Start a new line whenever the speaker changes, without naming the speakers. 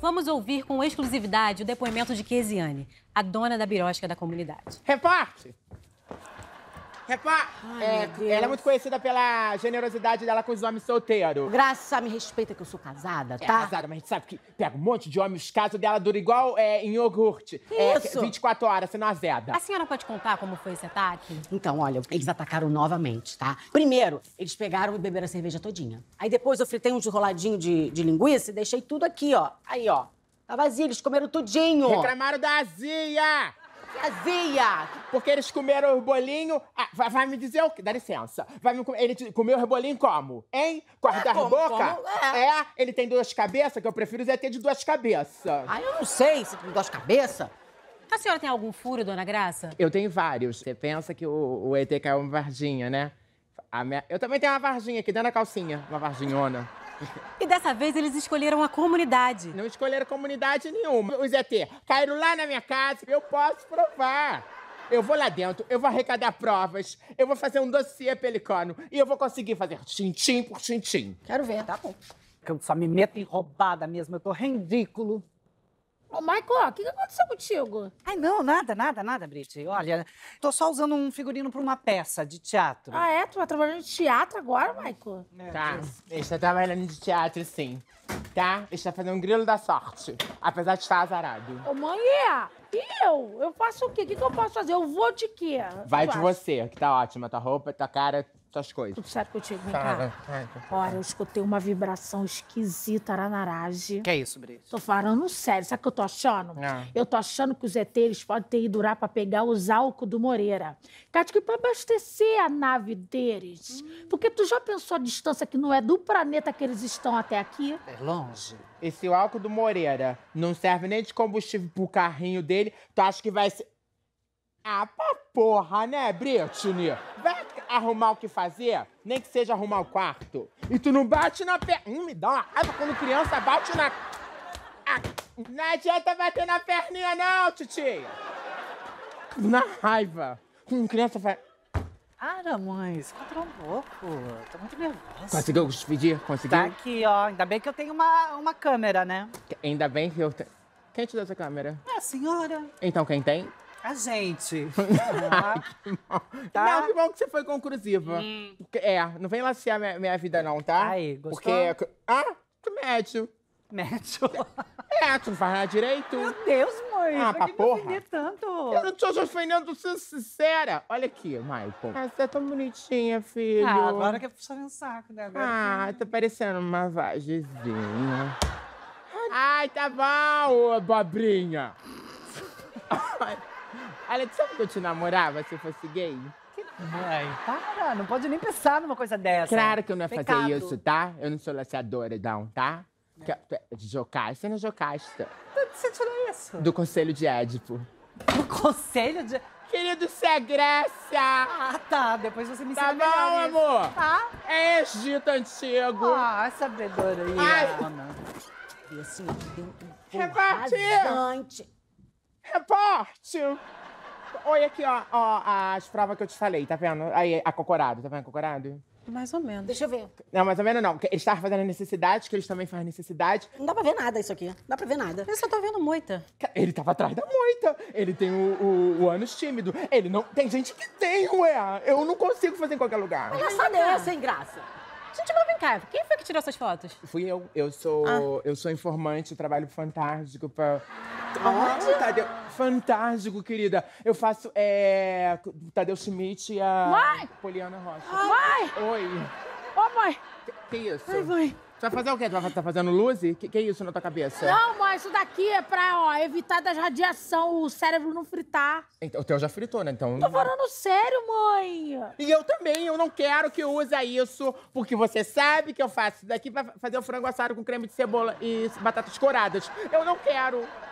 Vamos ouvir com exclusividade o depoimento de Kesiane, a dona da birosca da comunidade. Reparte! Repá! Ai, é, ela é muito conhecida pela generosidade dela com os homens solteiros. Graça, me respeita que eu sou casada, é, tá? É casada, mas a gente sabe que pega um monte de homens, os casos dela dura igual é, em iogurte. é, isso? 24 horas, senão azeda. A senhora pode contar como foi esse ataque? Então, olha, eles atacaram novamente, tá? Primeiro, eles pegaram e beberam a cerveja todinha. Aí depois eu fritei um roladinho de, de linguiça e deixei tudo aqui, ó. Aí, ó. Tá vazio, eles comeram tudinho. Reclamaram da azia! Porque eles comeram o bolinho. Ah, vai, vai, me dizer o quê? Dá licença. Vai me, ele comeu o rebolinho como? Hein? Com ah, as é, como, boca? Como? É. é. ele tem duas cabeças, que eu prefiro é ter de duas cabeças. Ah, eu não sei se tem duas cabeças. A senhora tem algum furo, dona Graça? Eu tenho vários. Você pensa que o, o ET caiu uma vardinha, né? Minha... Eu também tenho uma varginha aqui dentro da calcinha, uma varginhona. E dessa vez eles escolheram a comunidade. Não escolheram comunidade nenhuma. Os ET caíram lá na minha casa, eu posso provar. Eu vou lá dentro, eu vou arrecadar provas, eu vou fazer um dossiê pelicano e eu vou conseguir fazer tintim por tintim. Quero ver, tá bom. Que eu só me meto em roubada mesmo, eu tô ridículo. Ô, Michael, o que, que aconteceu contigo? Ai, não, nada, nada, nada, Brit. Olha, tô só usando um figurino pra uma peça de teatro. Ah, é? Tu tá trabalhando de teatro agora, Michael? Tá, ele tá trabalhando de teatro, sim. Tá? Está fazendo um grilo da sorte, apesar de estar azarado. Ô, mãe, e eu? Eu faço o quê? O que, que eu posso fazer? Eu vou de quê? Vai eu de faço. você, que tá ótima. Tua roupa, tua cara, essas coisas. Tudo certo contigo, vem tá, cá. Olha, eu escutei uma vibração esquisita na Narage. Que é isso, Brito? Tô falando sério, sabe o que eu tô achando? Não. Ah. Eu tô achando que os ETs podem ter ido lá pra pegar os álcool do Moreira. Cátia, que pra abastecer a nave deles. Hum. Porque tu já pensou a distância que não é do planeta que eles estão até aqui? É longe. Esse álcool do Moreira não serve nem de combustível pro carrinho dele. Tu acha que vai ser... Ah, pra porra, né, Britney? Vai arrumar o que fazer, nem que seja arrumar o quarto. E tu não bate na perna. Hum, me dá uma raiva quando criança bate na. Ah, não adianta bater na perninha, não, titia! Na raiva. Quando criança faz. Para, mãe, se encontrou um pouco. Tô muito nervosa. Conseguiu despedir? Conseguiu? Tá aqui, ó. Ainda bem que eu tenho uma, uma câmera, né? Ainda bem que eu tenho. Quem te deu essa câmera? É a senhora. Então quem tem? A gente. tá? Não, que bom que você foi conclusiva. Hum. Porque, é, não vem laciar minha, minha vida, é. não, tá? Aí, gostou? Porque. Ah, tu médio. Médio? É, tu não faz nada direito. Meu Deus, mãe. Ah, pra porra. Me tanto. Eu não tô te ofendendo, sou sincera. Olha aqui, Maicon. Ah, você é tão bonitinha, filho. Ah, agora que é puxar um saco, né? Agora ah, que... tá parecendo uma vagezinha. Ai, tá bom, bobrinha. tu sabe que eu te namorava se fosse gay? Mãe, para, não pode nem pensar numa coisa dessa. Claro que eu não ia Pecado. fazer isso, tá? Eu não sou laceadora, não, tá? Né? Que, jocasta não é jocasta. Você é tirou isso? Do conselho de Édipo. Do conselho de. Querido, isso é Grécia! Ah, tá. Depois você me tá ensina Tá bom, amor? Tá? É Egito Antigo. Ah, é sabedoria. bebedora Ai. Ana. E assim, um Reparte! Reparte! Olha aqui, ó, ó, as provas que eu te falei, tá vendo? Aí, a acocorado, tá vendo a acocorado? Mais ou menos. Deixa eu ver. Não, mais ou menos não. Eles estavam fazendo necessidade, que eles também fazem necessidade. Não dá pra ver nada isso aqui. Não dá pra ver nada. Eu só tô vendo moita. Ele tava atrás da moita. Ele tem o, o, o ânus tímido. Ele não. Tem gente que tem, ué. Eu não consigo fazer em qualquer lugar. Mas essa é sem graça. Gente, mas vem cá, quem foi que tirou essas fotos? Fui eu. Eu sou, ah. eu sou informante, trabalho fantástico pra. Tá Onde? Ah, Tadeu. Fantástico, querida. Eu faço é, Tadeu Schmidt e a Mãe! Poliana Rocha. Mãe! Oi. Ô, oh, mãe! Que, que isso? Oi, mãe. Tu vai fazer o quê? Tu vai tá fazendo luz? O que, que é isso na tua cabeça? Não, mãe, isso daqui é pra ó, evitar das radiação, o cérebro não fritar. Então, o teu já fritou, né? Então. Tô falando sério, mãe! E eu também, eu não quero que use isso, porque você sabe que eu faço isso daqui pra fazer o frango assado com creme de cebola e batatas coradas. Eu não quero!